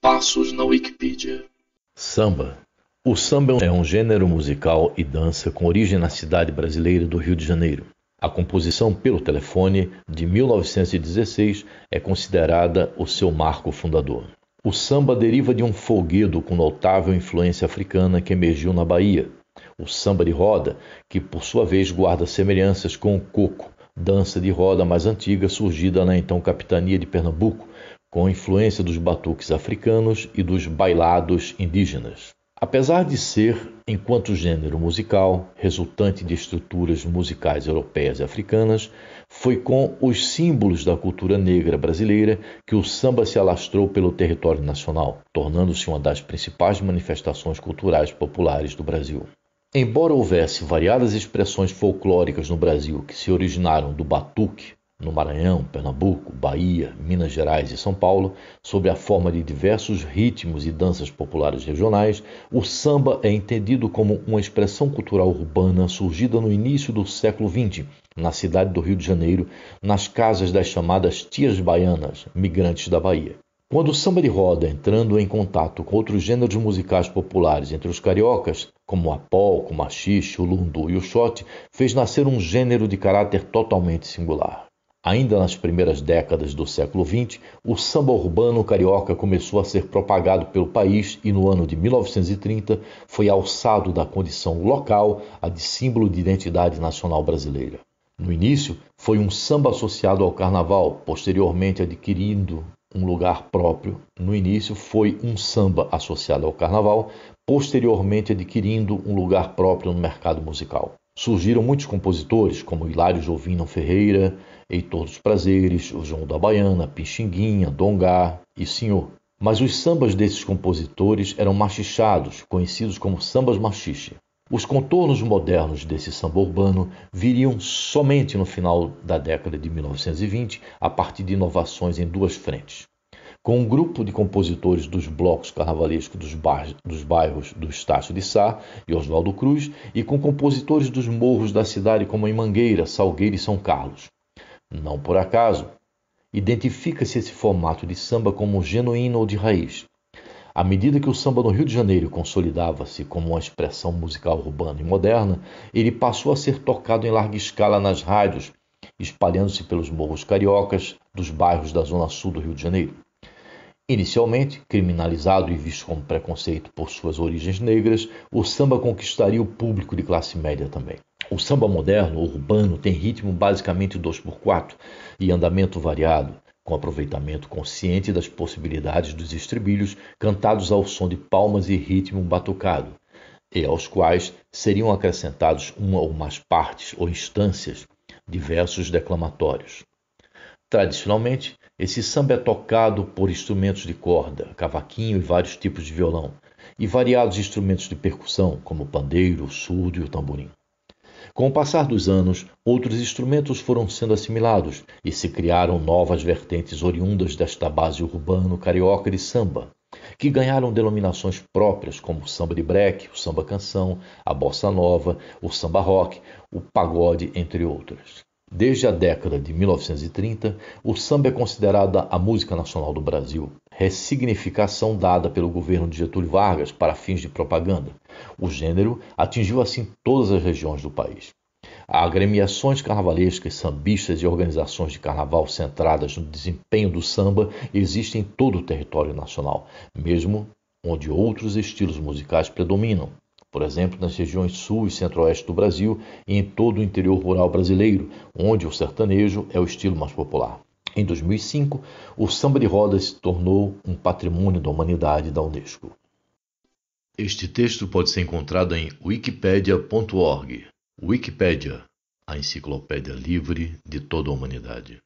passos na Wikipedia. Samba. O samba é um gênero musical e dança com origem na cidade brasileira do Rio de Janeiro. A composição pelo telefone de 1916 é considerada o seu marco fundador. O samba deriva de um folguedo com notável influência africana que emergiu na Bahia. O samba de roda, que por sua vez guarda semelhanças com o coco, dança de roda mais antiga surgida na então capitania de Pernambuco, com influência dos batuques africanos e dos bailados indígenas. Apesar de ser, enquanto gênero musical, resultante de estruturas musicais europeias e africanas, foi com os símbolos da cultura negra brasileira que o samba se alastrou pelo território nacional, tornando-se uma das principais manifestações culturais populares do Brasil. Embora houvesse variadas expressões folclóricas no Brasil que se originaram do batuque, no Maranhão, Pernambuco, Bahia, Minas Gerais e São Paulo, sob a forma de diversos ritmos e danças populares regionais, o samba é entendido como uma expressão cultural urbana surgida no início do século XX, na cidade do Rio de Janeiro, nas casas das chamadas tias baianas, migrantes da Bahia. Quando o samba de roda, entrando em contato com outros gêneros musicais populares entre os cariocas, como o apol, o machixe, o lundu e o xote, fez nascer um gênero de caráter totalmente singular. Ainda nas primeiras décadas do século XX, o samba urbano carioca começou a ser propagado pelo país e, no ano de 1930, foi alçado da condição local a de símbolo de identidade nacional brasileira. No início, foi um samba associado ao carnaval, posteriormente adquirindo um lugar próprio. No início, foi um samba associado ao carnaval, posteriormente adquirindo um lugar próprio no mercado musical. Surgiram muitos compositores, como Hilário Jovino Ferreira, em todos os prazeres, o João da Baiana, Pixinguinha, Dongá e Senhor. Mas os sambas desses compositores eram machichados, conhecidos como sambas machixe. Os contornos modernos desse samba urbano viriam somente no final da década de 1920, a partir de inovações em duas frentes. Com um grupo de compositores dos blocos carnavalescos dos, bairros, dos bairros do Estácio de Sá e Oswaldo Cruz, e com compositores dos morros da cidade, como em Mangueira, Salgueiro e São Carlos. Não por acaso, identifica-se esse formato de samba como genuíno ou de raiz. À medida que o samba no Rio de Janeiro consolidava-se como uma expressão musical urbana e moderna, ele passou a ser tocado em larga escala nas rádios, espalhando-se pelos morros cariocas dos bairros da zona sul do Rio de Janeiro. Inicialmente, criminalizado e visto como preconceito por suas origens negras, o samba conquistaria o público de classe média também. O samba moderno, urbano, tem ritmo basicamente 2x4 e andamento variado, com aproveitamento consciente das possibilidades dos estribilhos cantados ao som de palmas e ritmo batucado, e aos quais seriam acrescentados uma ou mais partes ou instâncias de versos declamatórios. Tradicionalmente, esse samba é tocado por instrumentos de corda, cavaquinho e vários tipos de violão, e variados instrumentos de percussão, como o pandeiro, o surdo e o tamborim. Com o passar dos anos, outros instrumentos foram sendo assimilados e se criaram novas vertentes oriundas desta base urbano carioca de samba, que ganharam denominações próprias como o samba de break, o samba canção, a bossa nova, o samba rock, o pagode, entre outras. Desde a década de 1930, o samba é considerada a música nacional do Brasil, ressignificação dada pelo governo de Getúlio Vargas para fins de propaganda. O gênero atingiu assim todas as regiões do país. Agremiações carnavalescas, sambistas e organizações de carnaval centradas no desempenho do samba existem em todo o território nacional, mesmo onde outros estilos musicais predominam, por exemplo, nas regiões sul e centro-oeste do Brasil e em todo o interior rural brasileiro, onde o sertanejo é o estilo mais popular. Em 2005, o samba de rodas se tornou um patrimônio da humanidade da Unesco. Este texto pode ser encontrado em wikipedia.org. Wikipedia, a enciclopédia livre de toda a humanidade.